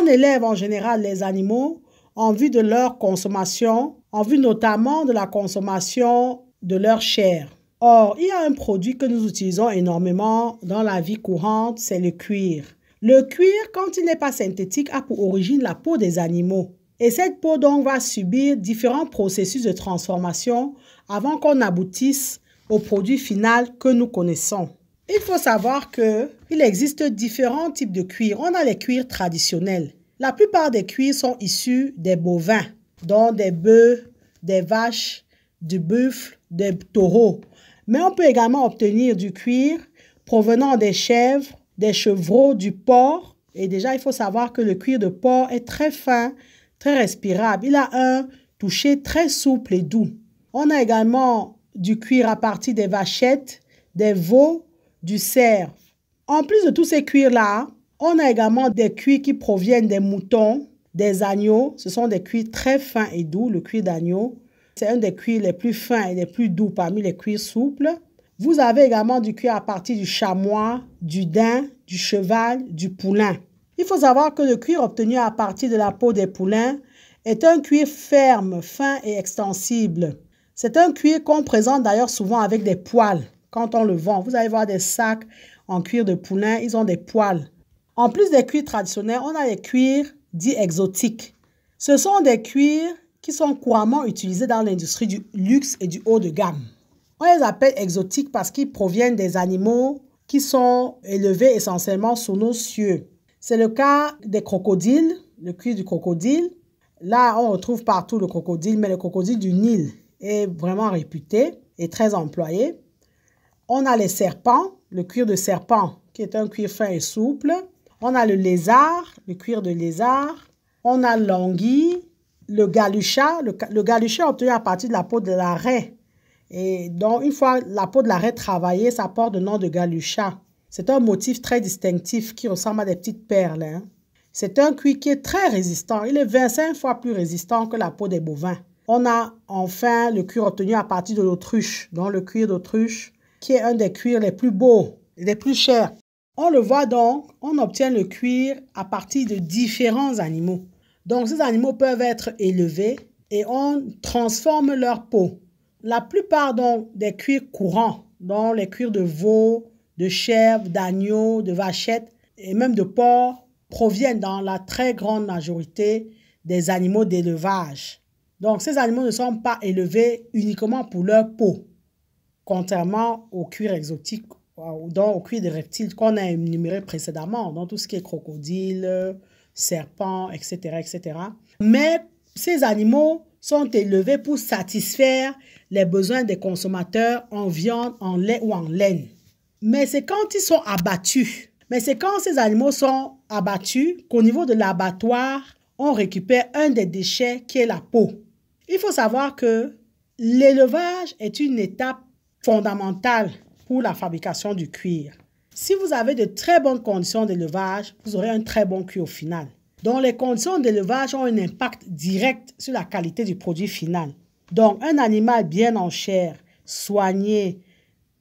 On élève en général les animaux en vue de leur consommation, en vue notamment de la consommation de leur chair. Or, il y a un produit que nous utilisons énormément dans la vie courante, c'est le cuir. Le cuir, quand il n'est pas synthétique, a pour origine la peau des animaux. Et cette peau donc va subir différents processus de transformation avant qu'on aboutisse au produit final que nous connaissons. Il faut savoir que il existe différents types de cuir. On a les cuirs traditionnels. La plupart des cuirs sont issus des bovins, dont des bœufs, des vaches, du buffle, des taureaux. Mais on peut également obtenir du cuir provenant des chèvres, des chevreaux, du porc. Et déjà, il faut savoir que le cuir de porc est très fin, très respirable. Il a un toucher très souple et doux. On a également du cuir à partir des vachettes, des veaux, du cerf. En plus de tous ces cuirs-là, on a également des cuirs qui proviennent des moutons, des agneaux. Ce sont des cuirs très fins et doux, le cuir d'agneau. C'est un des cuirs les plus fins et les plus doux parmi les cuirs souples. Vous avez également du cuir à partir du chamois, du daim, du cheval, du poulain. Il faut savoir que le cuir obtenu à partir de la peau des poulains est un cuir ferme, fin et extensible. C'est un cuir qu'on présente d'ailleurs souvent avec des poils quand on le vend. Vous allez voir des sacs en cuir de poulain, ils ont des poils. En plus des cuirs traditionnels, on a les cuirs dits exotiques. Ce sont des cuirs qui sont couramment utilisés dans l'industrie du luxe et du haut de gamme. On les appelle exotiques parce qu'ils proviennent des animaux qui sont élevés essentiellement sous nos cieux. C'est le cas des crocodiles, le cuir du crocodile. Là, on retrouve partout le crocodile, mais le crocodile du Nil est vraiment réputé et très employé. On a les serpents, le cuir de serpent, qui est un cuir fin et souple. On a le lézard, le cuir de lézard. On a l'anguille, le galucha. Le, galucha est obtenu à partir de la peau de la raie. Et donc, une fois la peau de la raie travaillée, ça porte le nom de galucha. C'est un motif très distinctif qui ressemble à des petites perles. Hein. C'est un cuir qui est très résistant. Il est 25 fois plus résistant que la peau des bovins. On a enfin le cuir obtenu à partir de l'autruche, dont le cuir d'autruche qui est un des cuirs les plus beaux, les plus chers. On le voit donc, on obtient le cuir à partir de différents animaux. Donc ces animaux peuvent être élevés et on transforme leur peau. La plupart donc des cuirs courants, dont les cuirs de veau, de chèvre, d'agneau, de vachette et même de porc, proviennent dans la très grande majorité des animaux d'élevage. Donc ces animaux ne sont pas élevés uniquement pour leur peau contrairement au cuir exotique, donc au cuir de reptiles qu'on a énuméré précédemment, dans tout ce qui est crocodile, serpent, etc., etc. Mais ces animaux sont élevés pour satisfaire les besoins des consommateurs en viande, en lait ou en laine. Mais c'est quand ils sont abattus, mais c'est quand ces animaux sont abattus qu'au niveau de l'abattoir, on récupère un des déchets qui est la peau. Il faut savoir que l'élevage est une étape fondamentale pour la fabrication du cuir. Si vous avez de très bonnes conditions d'élevage, vous aurez un très bon cuir au final. Donc les conditions d'élevage ont un impact direct sur la qualité du produit final. Donc un animal bien en chair, soigné,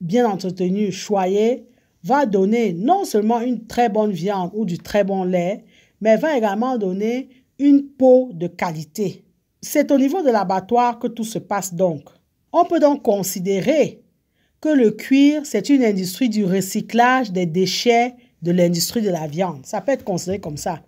bien entretenu, choyé, va donner non seulement une très bonne viande ou du très bon lait, mais va également donner une peau de qualité. C'est au niveau de l'abattoir que tout se passe donc. On peut donc considérer que le cuir, c'est une industrie du recyclage des déchets de l'industrie de la viande. Ça peut être considéré comme ça.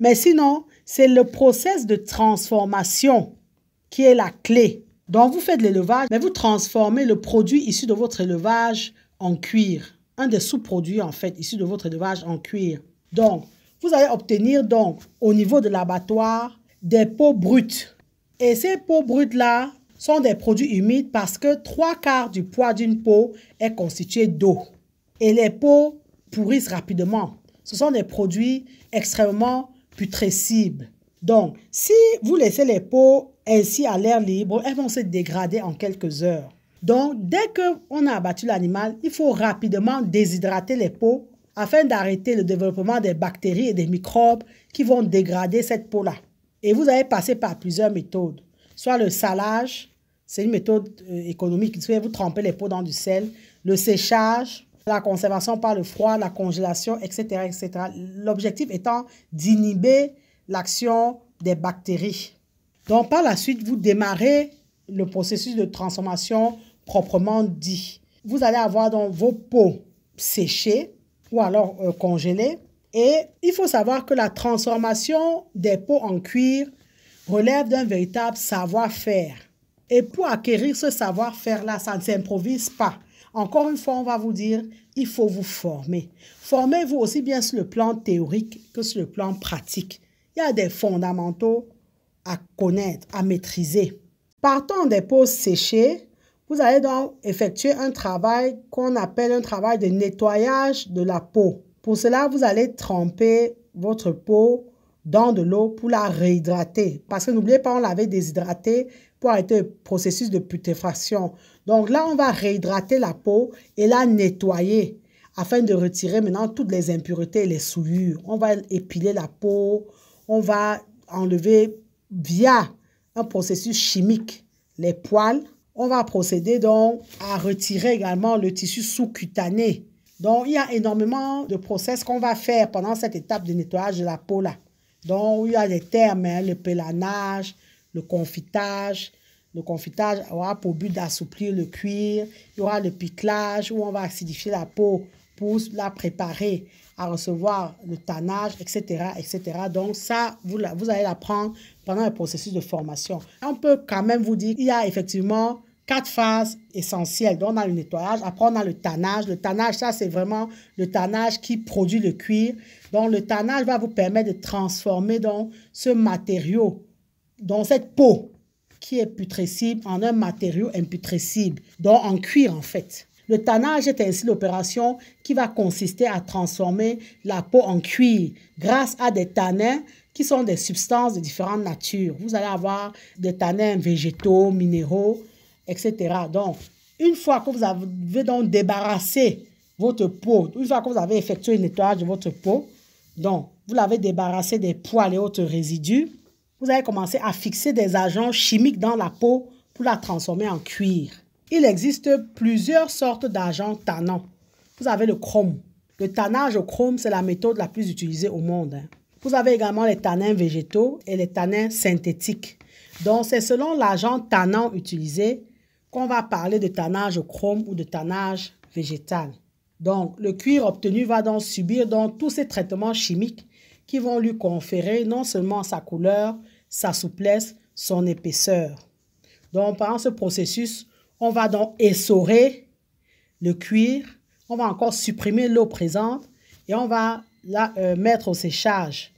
Mais sinon, c'est le process de transformation qui est la clé. Donc, vous faites l'élevage, mais vous transformez le produit issu de votre élevage en cuir. Un des sous-produits, en fait, issu de votre élevage en cuir. Donc, vous allez obtenir, donc, au niveau de l'abattoir, des peaux brutes. Et ces peaux brutes-là, sont des produits humides parce que trois quarts du poids d'une peau est constitué d'eau. Et les peaux pourrissent rapidement. Ce sont des produits extrêmement putrescibles. Donc, si vous laissez les peaux ainsi à l'air libre, elles vont se dégrader en quelques heures. Donc, dès qu'on a abattu l'animal, il faut rapidement déshydrater les peaux afin d'arrêter le développement des bactéries et des microbes qui vont dégrader cette peau-là. Et vous allez passer par plusieurs méthodes soit le salage, c'est une méthode euh, économique, vous trempez les peaux dans du sel, le séchage, la conservation par le froid, la congélation, etc. etc. L'objectif étant d'inhiber l'action des bactéries. Donc par la suite, vous démarrez le processus de transformation proprement dit. Vous allez avoir donc vos peaux séchées ou alors euh, congelés. Et il faut savoir que la transformation des peaux en cuir relève d'un véritable savoir-faire. Et pour acquérir ce savoir-faire-là, ça ne s'improvise pas. Encore une fois, on va vous dire, il faut vous former. Formez-vous aussi bien sur le plan théorique que sur le plan pratique. Il y a des fondamentaux à connaître, à maîtriser. Partant des peaux séchées, vous allez donc effectuer un travail qu'on appelle un travail de nettoyage de la peau. Pour cela, vous allez tremper votre peau dans de l'eau pour la réhydrater. Parce que n'oubliez pas, on l'avait déshydratée pour arrêter le processus de putréfaction. Donc là, on va réhydrater la peau et la nettoyer afin de retirer maintenant toutes les impuretés et les souillures. On va épiler la peau, on va enlever via un processus chimique les poils. On va procéder donc à retirer également le tissu sous-cutané. Donc, il y a énormément de process qu'on va faire pendant cette étape de nettoyage de la peau là. Donc, il y a des termes, hein, le pélanage, le confitage. Le confitage aura pour but d'assouplir le cuir. Il y aura le piclage où on va acidifier la peau pour la préparer à recevoir le tannage, etc., etc. Donc ça, vous, vous allez l'apprendre pendant le processus de formation. On peut quand même vous dire qu'il y a effectivement quatre phases essentielles. Donc, on a le nettoyage. Après, on a le tannage. Le tannage, ça, c'est vraiment le tannage qui produit le cuir. Donc, le tannage va vous permettre de transformer donc, ce matériau, donc cette peau qui est putrécible, en un matériau imputrécible, donc en cuir, en fait. Le tannage est ainsi l'opération qui va consister à transformer la peau en cuir grâce à des tanins qui sont des substances de différentes natures. Vous allez avoir des tanins végétaux, minéraux, etc. Donc, une fois que vous avez donc débarrassé votre peau, une fois que vous avez effectué le nettoyage de votre peau, donc vous l'avez débarrassé des poils et autres résidus, vous allez commencer à fixer des agents chimiques dans la peau pour la transformer en cuir. Il existe plusieurs sortes d'agents tannants. Vous avez le chrome. Le tannage au chrome, c'est la méthode la plus utilisée au monde. Hein. Vous avez également les tanins végétaux et les tanins synthétiques. Donc, c'est selon l'agent tannant utilisé qu'on va parler de tannage chrome ou de tannage végétal. Donc, le cuir obtenu va donc subir donc, tous ces traitements chimiques qui vont lui conférer non seulement sa couleur, sa souplesse, son épaisseur. Donc, pendant ce processus, on va donc essorer le cuir, on va encore supprimer l'eau présente et on va la euh, mettre au séchage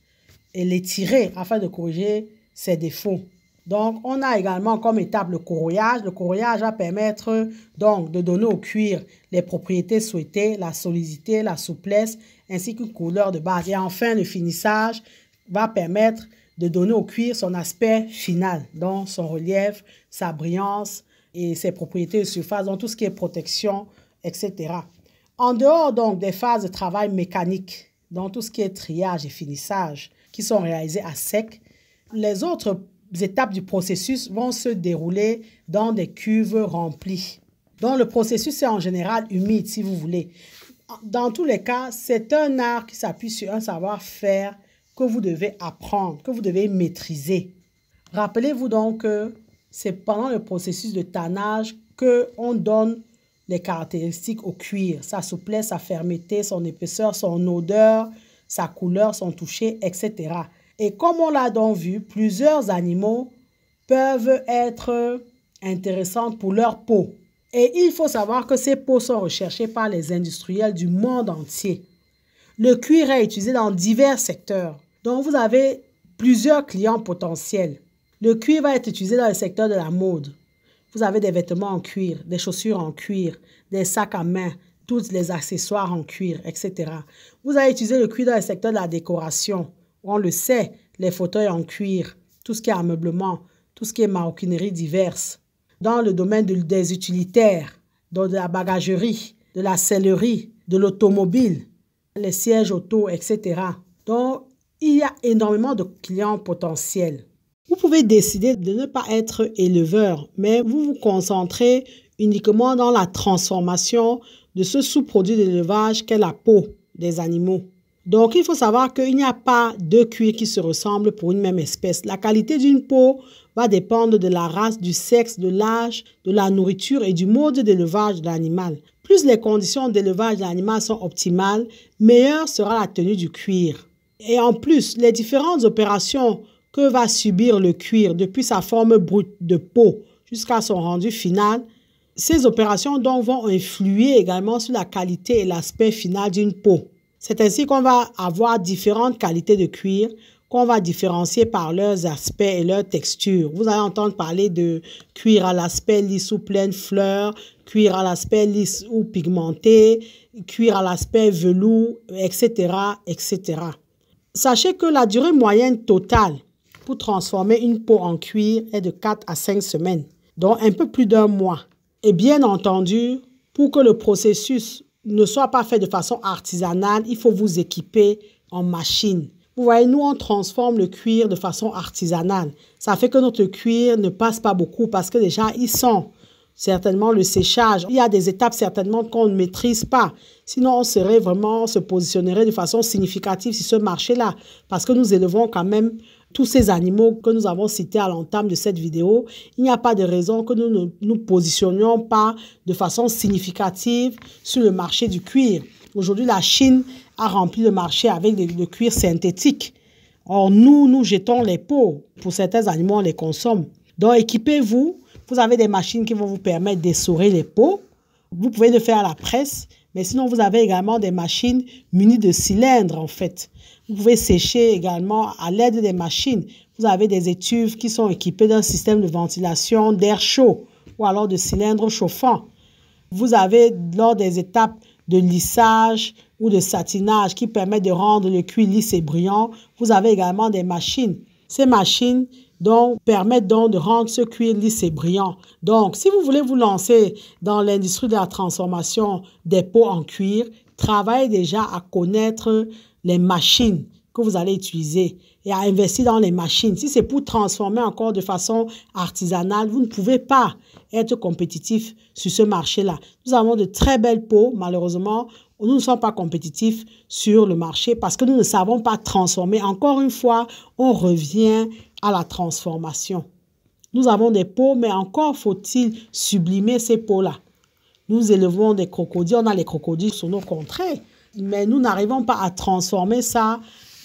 et l'étirer afin de corriger ses défauts. Donc, on a également comme étape le corroyage. Le corroyage va permettre donc de donner au cuir les propriétés souhaitées, la solidité, la souplesse, ainsi qu'une couleur de base. Et enfin, le finissage va permettre de donner au cuir son aspect final, donc son relief, sa brillance et ses propriétés de surface, donc tout ce qui est protection, etc. En dehors donc des phases de travail mécanique, donc tout ce qui est triage et finissage, qui sont réalisés à sec, les autres étapes du processus vont se dérouler dans des cuves remplies. Donc le processus est en général humide, si vous voulez. Dans tous les cas, c'est un art qui s'appuie sur un savoir-faire que vous devez apprendre, que vous devez maîtriser. Rappelez-vous donc que c'est pendant le processus de tannage que on donne les caractéristiques au cuir, sa souplesse, sa fermeté, son épaisseur, son odeur, sa couleur, son toucher, etc. Et comme on l'a donc vu, plusieurs animaux peuvent être intéressants pour leur peau. Et il faut savoir que ces peaux sont recherchées par les industriels du monde entier. Le cuir est utilisé dans divers secteurs. Donc vous avez plusieurs clients potentiels. Le cuir va être utilisé dans le secteur de la mode. Vous avez des vêtements en cuir, des chaussures en cuir, des sacs à main, tous les accessoires en cuir, etc. Vous allez utiliser le cuir dans le secteur de la décoration, on le sait, les fauteuils en cuir, tout ce qui est ameublement, tout ce qui est maroquinerie diverse. Dans le domaine de, des utilitaires, dans la bagagerie, de la sellerie, de l'automobile, les sièges auto, etc. Donc, il y a énormément de clients potentiels. Vous pouvez décider de ne pas être éleveur, mais vous vous concentrez uniquement dans la transformation de ce sous-produit d'élevage qu'est la peau des animaux. Donc, il faut savoir qu'il n'y a pas deux cuirs qui se ressemblent pour une même espèce. La qualité d'une peau va dépendre de la race, du sexe, de l'âge, de la nourriture et du mode d'élevage de l'animal. Plus les conditions d'élevage de l'animal sont optimales, meilleure sera la tenue du cuir. Et en plus, les différentes opérations que va subir le cuir depuis sa forme brute de peau jusqu'à son rendu final, ces opérations donc vont influer également sur la qualité et l'aspect final d'une peau. C'est ainsi qu'on va avoir différentes qualités de cuir qu'on va différencier par leurs aspects et leurs textures. Vous allez entendre parler de cuir à l'aspect lisse ou pleine fleur, cuir à l'aspect lisse ou pigmenté, cuir à l'aspect velours, etc., etc. Sachez que la durée moyenne totale pour transformer une peau en cuir est de 4 à 5 semaines, dont un peu plus d'un mois. Et bien entendu, pour que le processus ne soit pas fait de façon artisanale, il faut vous équiper en machine. Vous voyez, nous, on transforme le cuir de façon artisanale. Ça fait que notre cuir ne passe pas beaucoup parce que déjà, ils sent certainement le séchage. Il y a des étapes certainement qu'on ne maîtrise pas. Sinon, on serait vraiment, on se positionnerait de façon significative sur ce marché-là parce que nous élevons quand même tous ces animaux que nous avons cités à l'entame de cette vidéo, il n'y a pas de raison que nous ne nous positionnions pas de façon significative sur le marché du cuir. Aujourd'hui, la Chine a rempli le marché avec le, cuir synthétique. Or, nous, nous jetons les peaux. Pour certains animaux, on les consomme. Donc, équipez-vous. Vous avez des machines qui vont vous permettre d'essorer les peaux. Vous pouvez le faire à la presse. Mais sinon, vous avez également des machines munies de cylindres, en fait. Vous pouvez sécher également à l'aide des machines. Vous avez des étuves qui sont équipées d'un système de ventilation d'air chaud ou alors de cylindres chauffants. Vous avez, lors des étapes de lissage ou de satinage qui permettent de rendre le cuir lisse et brillant, vous avez également des machines. Ces machines donc permettent donc de rendre ce cuir lisse et brillant. Donc, si vous voulez vous lancer dans l'industrie de la transformation des peaux en cuir, travaillez déjà à connaître les machines que vous allez utiliser et à investir dans les machines. Si c'est pour transformer encore de façon artisanale, vous ne pouvez pas être compétitif sur ce marché-là. Nous avons de très belles peaux, malheureusement, nous ne sommes pas compétitifs sur le marché parce que nous ne savons pas transformer. Encore une fois, on revient à la transformation. Nous avons des peaux, mais encore faut-il sublimer ces peaux-là. Nous élevons des crocodiles, on a les crocodiles sur nos contrées, mais nous n'arrivons pas à transformer ça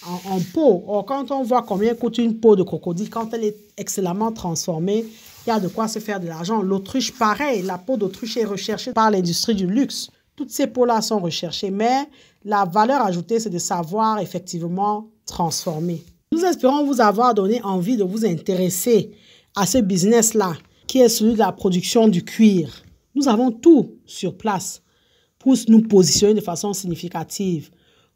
en, peau. Or, quand on voit combien coûte une peau de crocodile, quand elle est excellemment transformée, il y a de quoi se faire de l'argent. L'autruche, pareil, la peau d'autruche est recherchée par l'industrie du luxe. Toutes ces pôles-là sont recherchées, mais la valeur ajoutée, c'est de savoir effectivement transformer. Nous espérons vous avoir donné envie de vous intéresser à ce business-là, qui est celui de la production du cuir. Nous avons tout sur place pour nous positionner de façon significative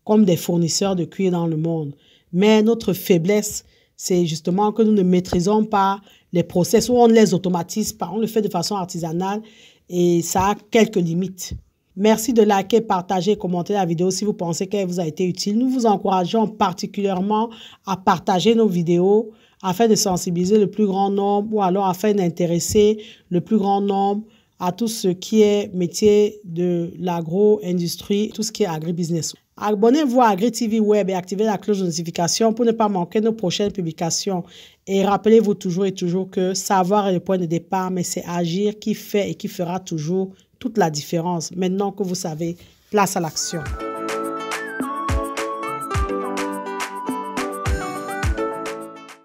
comme des fournisseurs de cuir dans le monde. Mais notre faiblesse, c'est justement que nous ne maîtrisons pas les process ou on ne les automatise pas, on le fait de façon artisanale et ça a quelques limites. Merci de liker, partager, commenter la vidéo si vous pensez qu'elle vous a été utile. Nous vous encourageons particulièrement à partager nos vidéos afin de sensibiliser le plus grand nombre ou alors afin d'intéresser le plus grand nombre à tout ce qui est métier de l'agro-industrie, tout ce qui est agribusiness. Abonnez-vous à AgriTV Web et activez la cloche de notification pour ne pas manquer nos prochaines publications. Et rappelez-vous toujours et toujours que savoir est le point de départ, mais c'est agir qui fait et qui fera toujours toute la différence maintenant que vous savez, place à l'action.